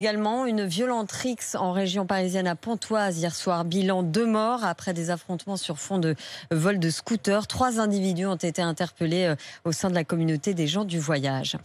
Également, une violente rixe en région parisienne à Pontoise hier soir. Bilan deux morts après des affrontements sur fond de vol de scooter. Trois individus ont été interpellés euh, au sein de la communauté des gens du voyage.